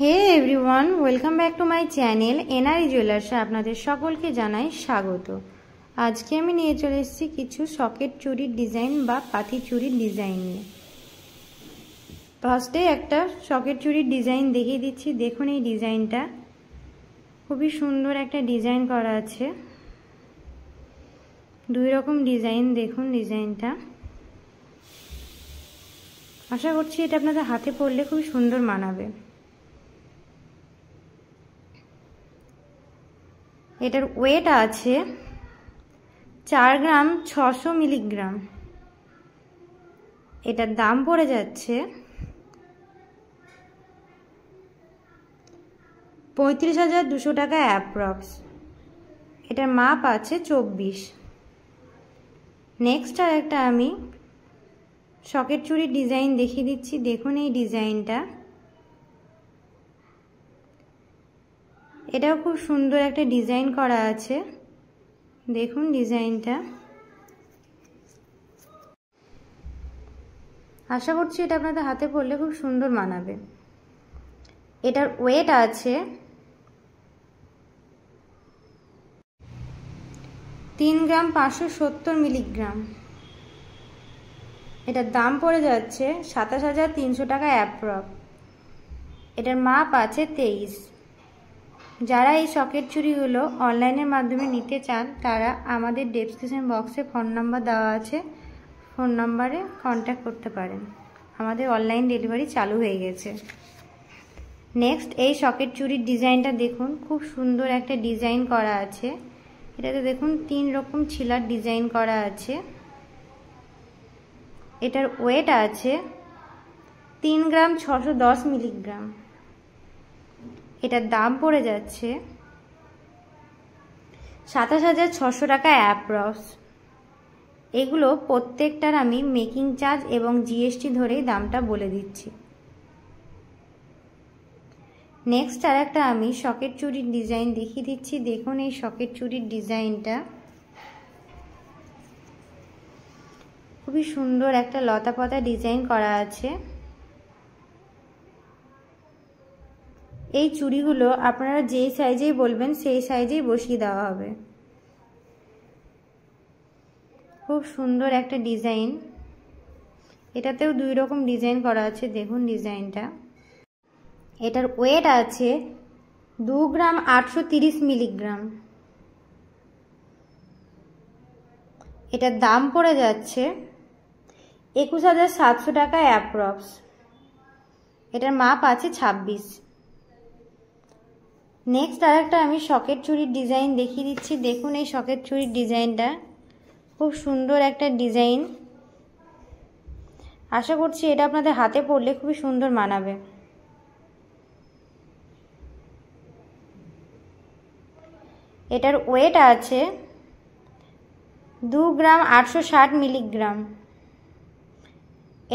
hey everyone welcome back to my channel NRE জুয়েলার্সে আপনাদের সকলকে জানাই স্বাগত আজকে আমি নিয়ে চলে এসেছি কিছু সকেট চুরির ডিজাইন বা পাতি চুরির ডিজাইন নিয়ে ফার্স্টে একটা সকেট চুরির ডিজাইন দেখিয়ে দিচ্ছি দেখুন এই ডিজাইনটা খুবই সুন্দর একটা ডিজাইন করা আছে দুই রকম ডিজাইন দেখুন ডিজাইনটা আশা করছি এটা আপনাদের হাতে পড়লে খুবই সুন্দর মানাবে এটার ওয়েট আছে চার গ্রাম ছশো মিলিগ্রাম এটার দাম পড়ে যাচ্ছে পঁয়ত্রিশ হাজার দুশো টাকা অ্যাপ্রক্স এটার মাপ আছে চব্বিশ নেক্সট আর একটা আমি শকেট চুরির ডিজাইন দেখিয়ে দিচ্ছি দেখুন এই ডিজাইনটা এটাও খুব সুন্দর একটা ডিজাইন করা আছে দেখুন ডিজাইনটা আশা করছি এটা আপনাদের হাতে পড়লে খুব সুন্দর মানাবে এটার ওয়েট আছে তিন গ্রাম পাঁচশো সত্তর মিলিগ্রাম এটার দাম পড়ে যাচ্ছে সাতাশ হাজার তিনশো টাকা অ্যাপ্রক এটার মাপ আছে তেইশ যারা এই সকেট চুরিগুলো অনলাইনের মাধ্যমে নিতে চান তারা আমাদের ডেসক্রিপশন বক্সে ফোন নাম্বার দেওয়া আছে ফোন নাম্বারে কন্ট্যাক্ট করতে পারেন আমাদের অনলাইন ডেলিভারি চালু হয়ে গেছে নেক্সট এই সকেট চুরির ডিজাইনটা দেখুন খুব সুন্দর একটা ডিজাইন করা আছে এটাতে দেখুন তিন রকম ছিলার ডিজাইন করা আছে এটার ওয়েট আছে তিন গ্রাম ছশো দশ মিলিগ্রাম এটার দাম পড়ে যাচ্ছে সাতাশ হাজার ছশো টাকা অ্যাপ্রক্স এগুলো প্রত্যেকটার আমি মেকিং চার্জ এবং জিএসটি ধরেই দামটা বলে দিচ্ছি নেক্সট আর একটা আমি শকেট চুরির ডিজাইন দেখিয়ে দিচ্ছি দেখুন এই শকেট চুরির ডিজাইনটা খুবই সুন্দর একটা লতা পাতা ডিজাইন করা আছে এই চুড়িগুলো আপনারা যেই সাইজেই বলবেন সেই সাইজেই বসিয়ে দেওয়া হবে খুব সুন্দর একটা ডিজাইন এটাতেও দুই রকম ডিজাইন করা আছে দেখুন ডিজাইনটা এটার ওয়েট আছে দু গ্রাম আটশো মিলিগ্রাম এটার দাম পড়ে যাচ্ছে একুশ হাজার সাতশো টাকা অ্যাপ্রক্স এটার মাপ আছে ছাব্বিশ নেক্সট আর একটা আমি শকেট চুরির ডিজাইন দেখিয়ে দিচ্ছি দেখুন এই শকেট চুরির ডিজাইনটা খুব সুন্দর একটা ডিজাইন আশা করছি এটা আপনাদের হাতে পড়লে খুবই সুন্দর মানাবে এটার ওয়েট আছে দু গ্রাম আটশো ষাট মিলিগ্রাম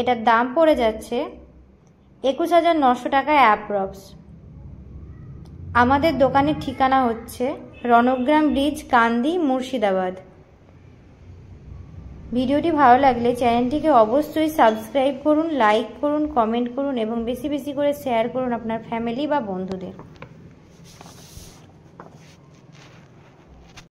এটার দাম পড়ে যাচ্ছে একুশ হাজার নশো টাকা অ্যাপ্রক্স আমাদের দোকানের ঠিকানা হচ্ছে রণগ্রাম ব্রিজ কান্দি মুর্শিদাবাদ ভিডিওটি ভালো লাগলে চ্যানেলটিকে অবশ্যই সাবস্ক্রাইব করুন লাইক করুন কমেন্ট করুন এবং বেশি বেশি করে শেয়ার করুন আপনার ফ্যামিলি বা বন্ধুদের